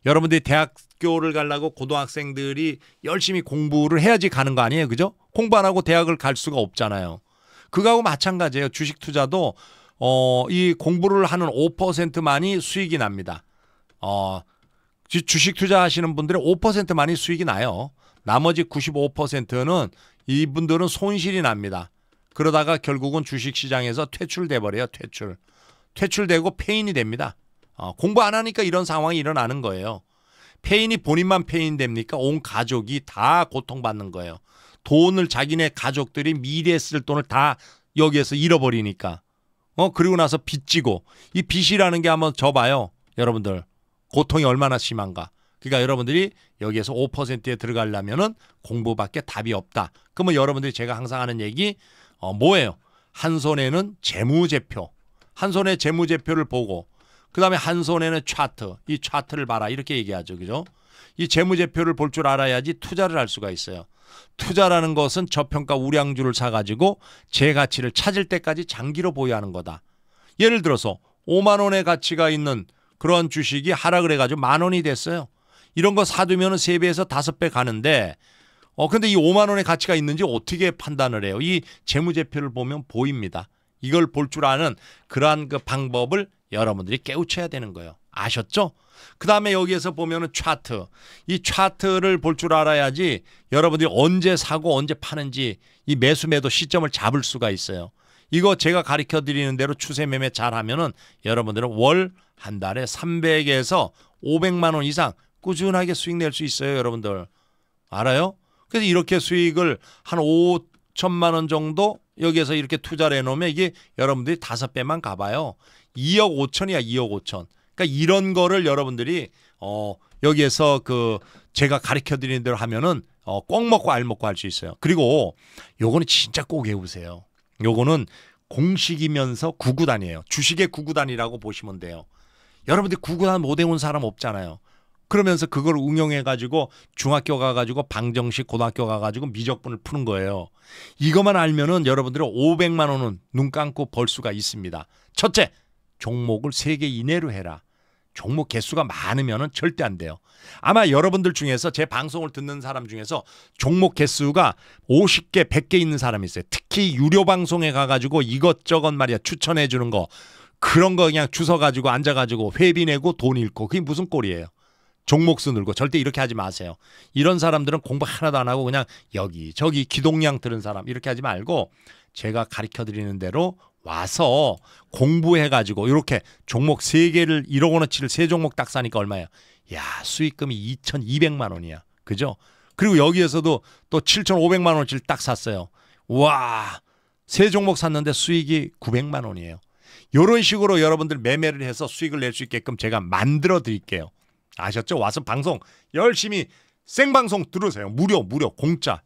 여러분들이 대학교를 가려고 고등학생들이 열심히 공부를 해야지 가는 거 아니에요? 그죠? 공부 안 하고 대학을 갈 수가 없잖아요. 그거하고 마찬가지예요. 주식 투자도 어, 이 공부를 하는 5%만이 수익이 납니다. 어, 주식 투자하시는 분들의 5%만이 수익이 나요. 나머지 95%는 이분들은 손실이 납니다. 그러다가 결국은 주식 시장에서 퇴출돼 버려요. 퇴출. 퇴출되고 폐인이 됩니다. 어, 공부 안 하니까 이런 상황이 일어나는 거예요. 폐인이 본인만 폐인됩니까? 온 가족이 다 고통받는 거예요. 돈을 자기네 가족들이 미래에 쓸 돈을 다 여기에서 잃어버리니까. 어, 그리고 나서 빚지고. 이 빚이라는 게 한번 져봐요. 여러분들. 고통이 얼마나 심한가. 그러니까 여러분들이 여기에서 5%에 들어가려면은 공부밖에 답이 없다. 그러면 여러분들이 제가 항상 하는 얘기 어 뭐예요? 한 손에는 재무제표. 한 손에 재무제표를 보고 그다음에 한 손에는 차트. 이 차트를 봐라. 이렇게 얘기하죠. 그죠? 이 재무제표를 볼 줄 알아야지 투자를 할 수가 있어요. 투자라는 것은 저평가 우량주를 사가지고 제 가치를 찾을 때까지 장기로 보유하는 거다. 예를 들어서 5만 원의 가치가 있는 그런 주식이 하락을 해가지고 만 원이 됐어요. 이런 거 사두면 세 배에서 다섯 배 가는데 어 근데 이 5만 원의 가치가 있는지 어떻게 판단을 해요? 이 재무제표를 보면 보입니다. 이걸 볼 줄 아는 그러한 그 방법을 여러분들이 깨우쳐야 되는 거예요. 아셨죠? 그 다음에 여기에서 보면은 차트. 이 차트를 볼 줄 알아야지 여러분들이 언제 사고 언제 파는지 이 매수 매도 시점을 잡을 수가 있어요. 이거 제가 가르쳐 드리는 대로 추세 매매 잘하면은 여러분들은 월 한 달에 300에서 500만 원 이상 꾸준하게 수익 낼 수 있어요, 여러분들. 알아요? 그래서 이렇게 수익을 한 5천만 원 정도 여기에서 이렇게 투자를 해 놓으면 이게 여러분들이 다섯 배만 가봐요. 2억 5천이야, 2억 5천. 그러니까 이런 거를 여러분들이 어 여기에서 그 제가 가르쳐 드리는 대로 하면은 어, 꼭 먹고 알 먹고 할 수 있어요. 그리고 요거는 진짜 꼭 외우세요. 요거는 공식이면서 구구단이에요. 주식의 구구단이라고 보시면 돼요. 여러분들 구구단 못 해온 사람 없잖아요. 그러면서 그걸 응용해 가지고 중학교 가 가지고 방정식 고등학교 가 가지고 미적분을 푸는 거예요. 이것만 알면은 여러분들이 500만 원은 눈 감고 벌 수가 있습니다. 첫째, 종목을 3개 이내로 해라. 종목 개수가 많으면 절대 안 돼요. 아마 여러분들 중에서 제 방송을 듣는 사람 중에서 종목 개수가 50개, 100개 있는 사람이 있어요. 특히 유료 방송에 가가지고 이것저것 말이야 추천해 주는 거 그런 거 그냥 주서 가지고 앉아 가지고 회비 내고 돈 잃고 그게 무슨 꼴이에요. 종목수 늘고 절대 이렇게 하지 마세요. 이런 사람들은 공부 하나도 안 하고 그냥 여기 저기 기동량 들은 사람 이렇게 하지 말고 제가 가르쳐 드리는 대로 와서 공부해가지고 이렇게 종목 세개를 1억 원어치를 세종목딱 사니까 얼마야? 야 수익금이 2,200만 원이야. 그죠? 그리고 여기에서도 또 7,500만 원어치를 딱 샀어요. 와, 세 종목 샀는데 수익이 900만 원이에요. 요런 식으로 여러분들 매매를 해서 수익을 낼 수 있게끔 제가 만들어 드릴게요. 아셨죠? 와서 방송 열심히 생방송 들으세요. 무료, 무료, 공짜.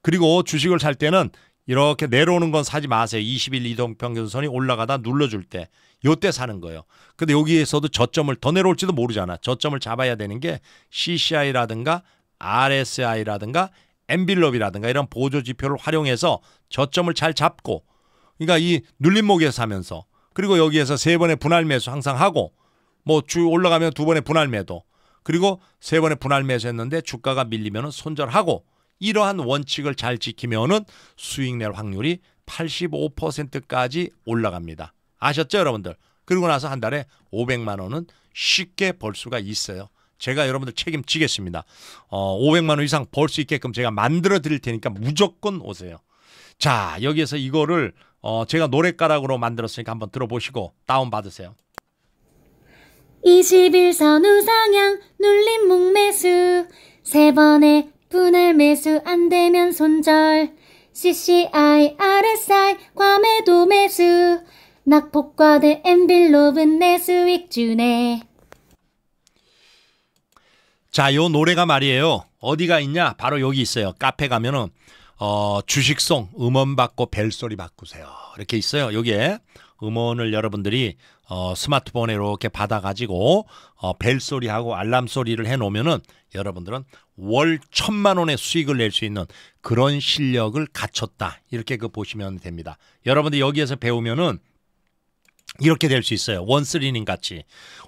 그리고 주식을 살 때는 이렇게 내려오는 건 사지 마세요. 20일 이동평균선이 올라가다 눌러줄 때 요때 사는 거예요. 근데 여기에서도 저점을 더 내려올지도 모르잖아. 저점을 잡아야 되는 게 CCI라든가 RSI라든가 엠빌럽이라든가 이런 보조 지표를 활용해서 저점을 잘 잡고 그러니까 이 눌림목에 사면서 그리고 여기에서 세 번의 분할 매수 항상 하고 뭐 주 올라가면 두 번의 분할 매도 그리고 세 번의 분할 매수했는데 주가가 밀리면 손절하고 이러한 원칙을 잘 지키면은 수익 낼 확률이 85%까지 올라갑니다. 아셨죠, 여러분들? 그리고 나서 한 달에 500만 원은 쉽게 벌 수가 있어요. 제가 여러분들 책임지겠습니다. 어, 500만 원 이상 벌 수 있게끔 제가 만들어 드릴 테니까 무조건 오세요. 자, 여기에서 이거를 어, 제가 노래가락으로 만들었으니까 한번 들어보시고 다운 받으세요. 21선 우상향 눌림 목매수 세 번의 분할 매수 안 되면 손절 CCI, RSI, 과매도 매수 낙폭과대 엔빌롭은 내 수익 주네 자, 요 노래가 말이에요. 어디가 있냐? 바로 여기 있어요. 카페 가면은 어, 주식송 음원 받고 벨소리 바꾸세요. 이렇게 있어요. 여기에 음원을 여러분들이 어, 스마트폰에 이렇게 받아가지고 어, 벨 소리하고 알람 소리를 해놓으면은 여러분들은 월 천만 원의 수익을 낼 수 있는 그런 실력을 갖췄다 이렇게 그 보시면 됩니다. 여러분들 여기에서 배우면은 이렇게 될 수 있어요. 원스리님 같이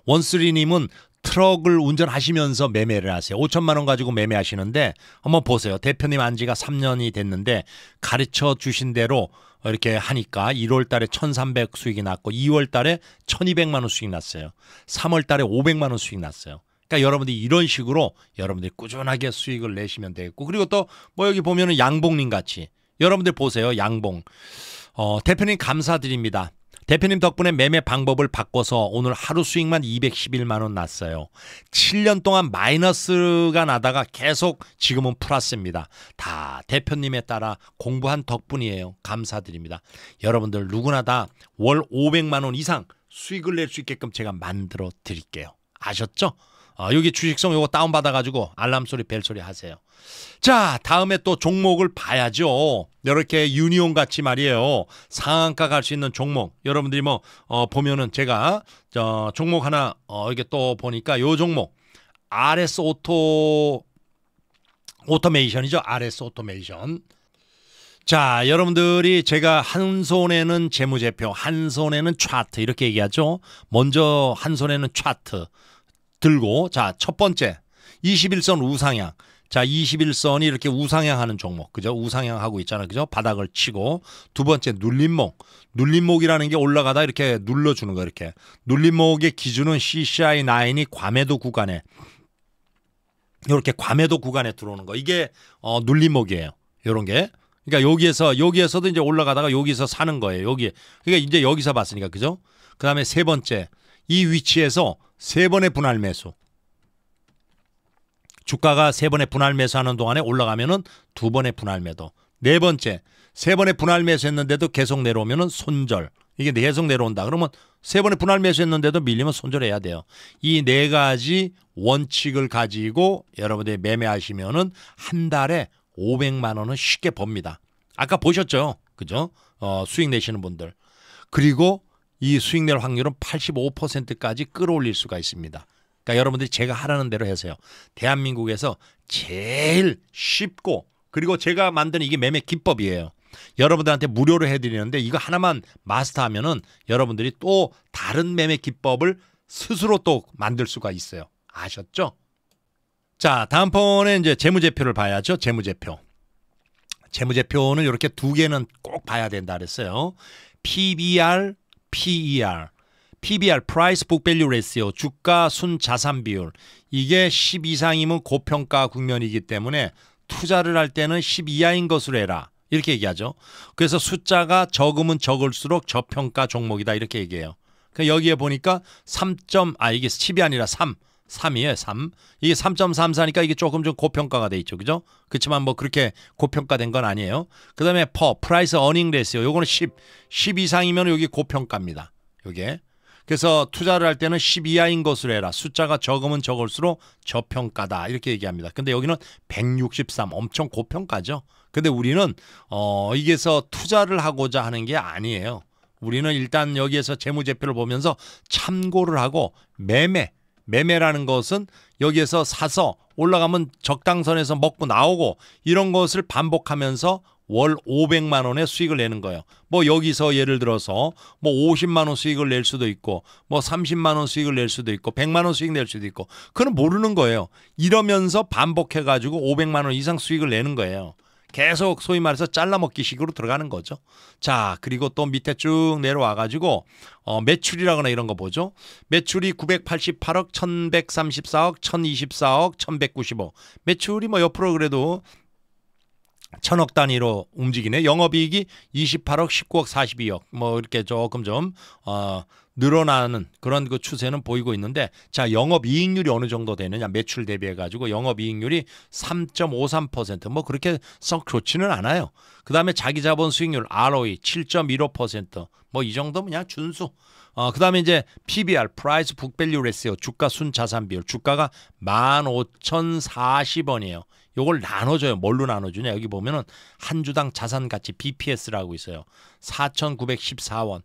원스리님은 트럭을 운전하시면서 매매를 하세요. 5천만 원 가지고 매매하시는데 한번 보세요. 대표님 안지가 3년이 됐는데 가르쳐 주신 대로 이렇게 하니까 1월 달에 1,300 수익이 났고 2월 달에 1,200만 원 수익 났어요. 3월 달에 500만 원 수익 났어요. 그러니까 여러분들이 이런 식으로 여러분들이 꾸준하게 수익을 내시면 되겠고 그리고 또 뭐 여기 보면은 양봉님 같이 여러분들 보세요. 양봉. 어, 대표님 감사드립니다. 대표님 덕분에 매매 방법을 바꿔서 오늘 하루 수익만 211만 원 났어요. 7년 동안 마이너스가 나다가 계속 지금은 플러스입니다. 다 대표님에 따라 공부한 덕분이에요. 감사드립니다. 여러분들 누구나 다 월 500만 원 이상 수익을 낼 수 있게끔 제가 만들어 드릴게요. 아셨죠? 어, 여기 주식성 요거 다운받아가지고 알람 소리 벨 소리 하세요. 자 다음에 또 종목을 봐야죠. 이렇게 유니온 같이 말이에요. 상한가 갈 수 있는 종목. 여러분들이 뭐 어, 보면은 제가 저 종목 하나 어, 이게 또 보니까 요 종목 RS 오토 오토메이션이죠. RS 오토메이션. 자, 여러분들이 제가 한 손에는 재무제표, 한 손에는 차트 이렇게 얘기하죠. 먼저 한 손에는 차트, 들고 자 첫 번째 21선 우상향 자 21선이 이렇게 우상향하는 종목 그죠 우상향하고 있잖아 그죠 바닥을 치고 두 번째 눌림목 눌림목이라는 게 올라가다 이렇게 눌러주는 거 이렇게 눌림목의 기준은 CCI 9이 과매도 구간에 이렇게 과매도 구간에 들어오는 거 이게 어 눌림목이에요 요런 게 그러니까 여기에서 여기에서도 이제 올라가다가 여기서 사는 거예요 여기 그러니까 이제 여기서 봤으니까 그죠 그다음에 세 번째 이 위치에서 세 번의 분할 매수. 주가가 세 번의 분할 매수하는 동안에 올라가면은 두 번의 분할 매도. 네 번째, 세 번의 분할 매수했는데도 계속 내려오면은 손절. 이게 계속 내려온다. 그러면 세 번의 분할 매수했는데도 밀리면 손절해야 돼요. 이 네 가지 원칙을 가지고 여러분들이 매매하시면은 한 달에 500만 원은 쉽게 법니다. 아까 보셨죠? 그죠? 어, 수익 내시는 분들. 그리고 이 수익 낼 확률은 85%까지 끌어올릴 수가 있습니다. 그러니까 여러분들이 제가 하라는 대로 해서요 대한민국에서 제일 쉽고 그리고 제가 만든 이게 매매 기법이에요. 여러분들한테 무료로 해드리는데 이거 하나만 마스터하면은 여러분들이 또 다른 매매 기법을 스스로 또 만들 수가 있어요. 아셨죠? 자, 다음번에 이제 재무제표를 봐야죠. 재무제표. 재무제표는 이렇게 두 개는 꼭 봐야 된다 그랬어요. PBR, PER, PBR (Price Book Value Ratio) 주가 순 자산 비율 이게 10 이상이면 고평가 국면이기 때문에 투자를 할 때는 10 이하인 것으로 해라 이렇게 얘기하죠. 그래서 숫자가 적으면 적을수록 저평가 종목이다 이렇게 얘기해요. 그러니까 여기에 보니까 3점 아 이게 10이 아니라 3 3이에요. 3. 이게 3.34니까 이게 조금 좀 고평가가 돼 있죠. 그죠? 그렇지만 뭐 그렇게 고평가된 건 아니에요. 그 다음에 퍼, 프라이스 어닝 레시오. 요거는 10. 10 이상이면 여기 고평가입니다. 요게. 그래서 투자를 할 때는 10 이하인 것으로 해라. 숫자가 적으면 적을수록 저평가다. 이렇게 얘기합니다. 근데 여기는 163. 엄청 고평가죠. 근데 우리는 어, 이게서 투자를 하고자 하는 게 아니에요. 우리는 일단 여기에서 재무제표를 보면서 참고를 하고 매매 매매라는 것은 여기에서 사서 올라가면 적당선에서 먹고 나오고 이런 것을 반복하면서 월 500만 원의 수익을 내는 거예요. 뭐 여기서 예를 들어서 뭐 50만 원 수익을 낼 수도 있고 뭐 30만 원 수익을 낼 수도 있고 100만 원 수익 낼 수도 있고 그건 모르는 거예요. 이러면서 반복해 가지고 500만 원 이상 수익을 내는 거예요. 계속 소위 말해서 잘라먹기 식으로 들어가는 거죠. 자, 그리고 또 밑에 쭉 내려와 가지고 어, 매출이라거나 이런 거 보죠. 매출이 988억, 1134억, 1024억, 1195. 매출이 뭐 옆으로 그래도 천억 단위로 움직이네. 영업이익이 28억, 19억, 42억. 뭐 이렇게 조금 좀 어, 늘어나는 그런 그 추세는 보이고 있는데 자 영업 이익률이 어느 정도 되느냐 매출 대비해 가지고 영업 이익률이 3.53%뭐 그렇게 썩 좋지는 않아요. 그다음에 자기 자본 수익률 ROE 7.15%뭐 이 정도 그냥 준수. 어 그다음에 이제 PBR 프라이 c 북 Book v 주가 순 자산 비율 주가가 15,040원이에요. 요걸 나눠줘요. 뭘로 나눠주냐? 여기 보면은 한 주당 자산 가치 BPS라고 있어요. 4,914원.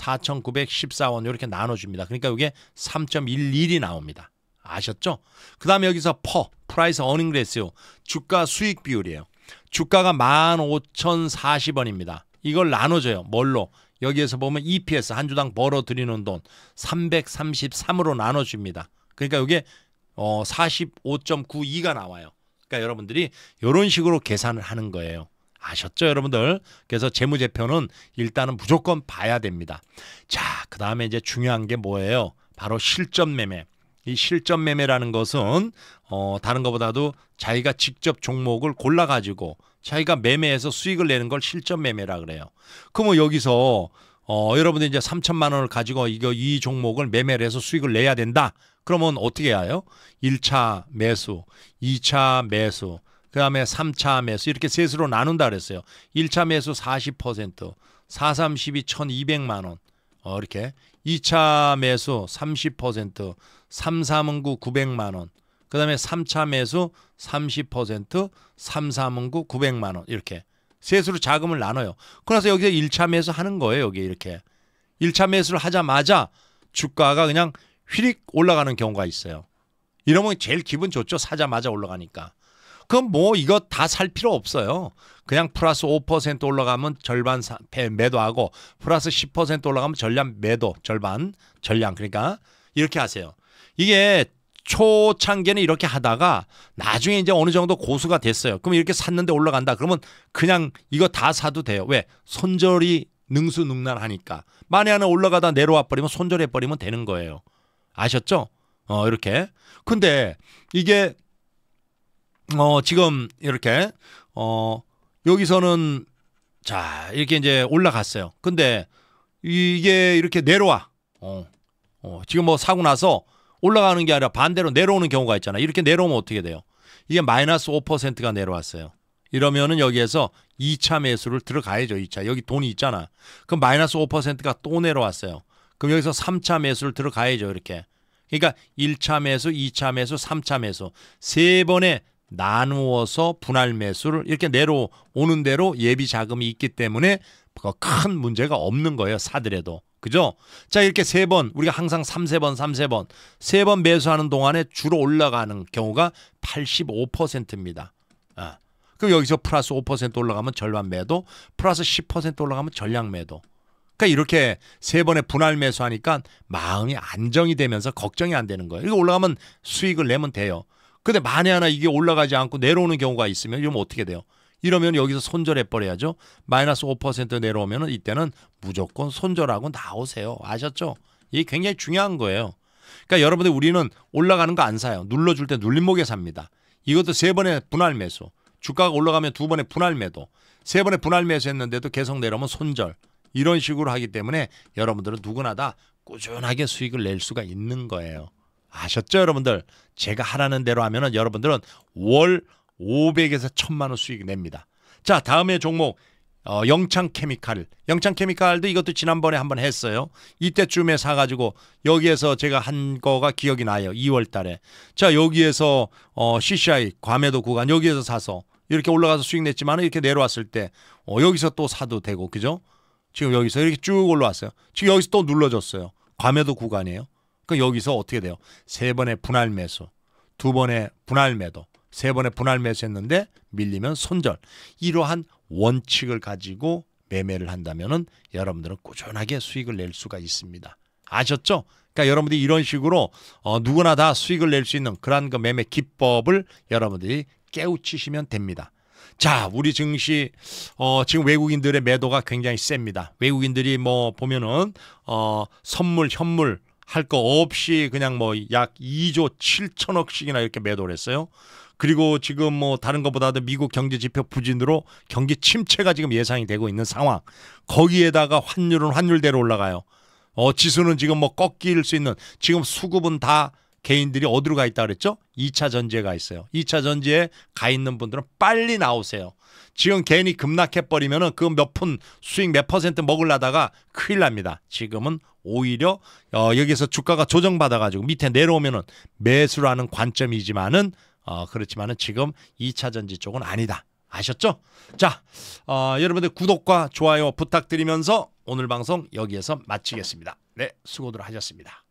4,914원 이렇게 나눠줍니다. 그러니까 이게 3.11이 나옵니다. 아셨죠? 그 다음에 여기서 퍼, 프라이스 어닝 레스요 주가 수익 비율이에요. 주가가 15,040원입니다. 이걸 나눠줘요. 뭘로? 여기에서 보면 EPS 한 주당 벌어들이는 돈 333으로 나눠줍니다. 그러니까 이게 어 45.92가 나와요. 그러니까 여러분들이 이런 식으로 계산을 하는 거예요. 아셨죠, 여러분들? 그래서 재무제표는 일단은 무조건 봐야 됩니다. 자, 그 다음에 이제 중요한 게 뭐예요? 바로 실전 매매. 이 실전 매매라는 것은 어, 다른 것보다도 자기가 직접 종목을 골라 가지고 자기가 매매해서 수익을 내는 걸 실전 매매라 그래요. 그러면 여기서 어, 여러분들 이제 3천만 원을 가지고 이거 이 종목을 매매를 해서 수익을 내야 된다. 그러면 어떻게 해야 해요? 1차 매수, 2차 매수, 그 다음에 3차 매수 이렇게 셋으로 나눈다 그랬어요. 1차 매수 40%, 4, 3, 12, 1200만 원. 어, 이렇게 2차 매수 30%, 3, 3은 9 900만 원. 그 다음에 3차 매수 30%, 3, 3은 9 900만 원. 이렇게 셋으로 자금을 나눠요. 그래서 여기서 1차 매수 하는 거예요. 여기 이렇게. 1차 매수를 하자마자 주가가 그냥 휘릭 올라가는 경우가 있어요. 이러면 제일 기분 좋죠. 사자마자 올라가니까. 그럼 뭐 이거 다 살 필요 없어요. 그냥 플러스 5% 올라가면 절반 매도하고 플러스 10% 올라가면 전량 매도 절반 전량 그러니까 이렇게 하세요. 이게 초창기는 에 이렇게 하다가 나중에 이제 어느 정도 고수가 됐어요. 그럼 이렇게 샀는데 올라간다. 그러면 그냥 이거 다 사도 돼요. 왜? 손절이 능수능란하니까. 만에 하나 올라가다 내려와 버리면 손절해 버리면 되는 거예요. 아셨죠? 어, 이렇게. 근데 이게 어, 지금 이렇게 어, 여기서는 자, 이렇게 이제 올라갔어요. 근데 이게 이렇게 내려와. 어. 어, 지금 뭐 사고 나서 올라가는 게 아니라 반대로 내려오는 경우가 있잖아. 이렇게 내려오면 어떻게 돼요? 이게 마이너스 5%가 내려왔어요. 이러면은 여기에서 2차 매수를 들어가야죠. 2차. 여기 돈이 있잖아. 그럼 마이너스 5%가 또 내려왔어요. 그럼 여기서 3차 매수를 들어가야죠. 이렇게. 그러니까 1차 매수, 2차 매수, 3차 매수. 세 번의 나누어서 분할 매수를 이렇게 내려오는 대로 예비 자금이 있기 때문에 그 큰 문제가 없는 거예요. 사들에도. 그죠? 자, 이렇게 세 번, 우리가 항상 3, 세 번, 3, 세 번, 세 번 매수하는 동안에 주로 올라가는 경우가 85%입니다. 아. 그럼 여기서 플러스 5% 올라가면 절반 매도, 플러스 10% 올라가면 전량 매도. 그러니까 이렇게 세 번의 분할 매수하니까 마음이 안정이 되면서 걱정이 안 되는 거예요. 이거 올라가면 수익을 내면 돼요. 근데 만에 하나 이게 올라가지 않고 내려오는 경우가 있으면 이러면 어떻게 돼요? 이러면 여기서 손절해 버려야죠. 마이너스 5% 내려오면 이때는 무조건 손절하고 나오세요. 아셨죠? 이게 굉장히 중요한 거예요. 그러니까 여러분들 우리는 올라가는 거 안 사요. 눌러줄 때 눌림목에 삽니다. 이것도 세 번의 분할 매수. 주가가 올라가면 두 번의 분할 매도. 세 번의 분할 매수 했는데도 계속 내려오면 손절. 이런 식으로 하기 때문에 여러분들은 누구나 다 꾸준하게 수익을 낼 수가 있는 거예요. 아셨죠, 여러분들? 제가 하라는 대로 하면은 여러분들은 월 500에서 1000만 원 수익 냅니다. 자, 다음의 종목 어, 영창 케미칼. 영창 케미칼도 이것도 지난번에 한번 했어요. 이때쯤에 사가지고 여기에서 제가 한 거가 기억이 나요. 2월 달에. 자, 여기에서 어, CCI 과매도 구간 여기에서 사서 이렇게 올라가서 수익 냈지만 이렇게 내려왔을 때 어, 여기서 또 사도 되고 그죠? 지금 여기서 이렇게 쭉 올라왔어요. 지금 여기서 또눌러졌어요 과매도 구간이에요. 그 여기서 어떻게 돼요? 세 번의 분할 매수, 두 번의 분할 매도, 세 번의 분할 매수했는데 밀리면 손절. 이러한 원칙을 가지고 매매를 한다면 여러분들은 꾸준하게 수익을 낼 수가 있습니다. 아셨죠? 그러니까 여러분들이 이런 식으로 어, 누구나 다 수익을 낼 수 있는 그러한 그 매매 기법을 여러분들이 깨우치시면 됩니다. 자, 우리 증시 어, 지금 외국인들의 매도가 굉장히 셉니다. 외국인들이 뭐 보면은 어, 선물, 현물 할거 없이 그냥 뭐 약 2조 7천억씩이나 이렇게 매도를 했어요. 그리고 지금 뭐 다른 것보다도 미국 경제 지표 부진으로 경기 침체가 지금 예상이 되고 있는 상황. 거기에다가 환율은 환율대로 올라가요. 어, 지수는 지금 뭐 꺾일 수 있는 지금 수급은 다 개인들이 어디로 가 있다 그랬죠? 2차 전지에 가 있어요. 2차 전지에 가 있는 분들은 빨리 나오세요. 지금 괜히 급락해버리면그 몇 푼 수익 몇 퍼센트 먹을라다가 큰일 납니다. 지금은 오히려 어, 여기서 주가가 조정받아가지고 밑에 내려오면매수를하는 관점이지만은 어, 그렇지만은 지금 2차 전지 쪽은 아니다. 아셨죠? 자, 어, 여러분들 구독과 좋아요 부탁드리면서 오늘 방송 여기에서 마치겠습니다. 네, 수고들 하셨습니다.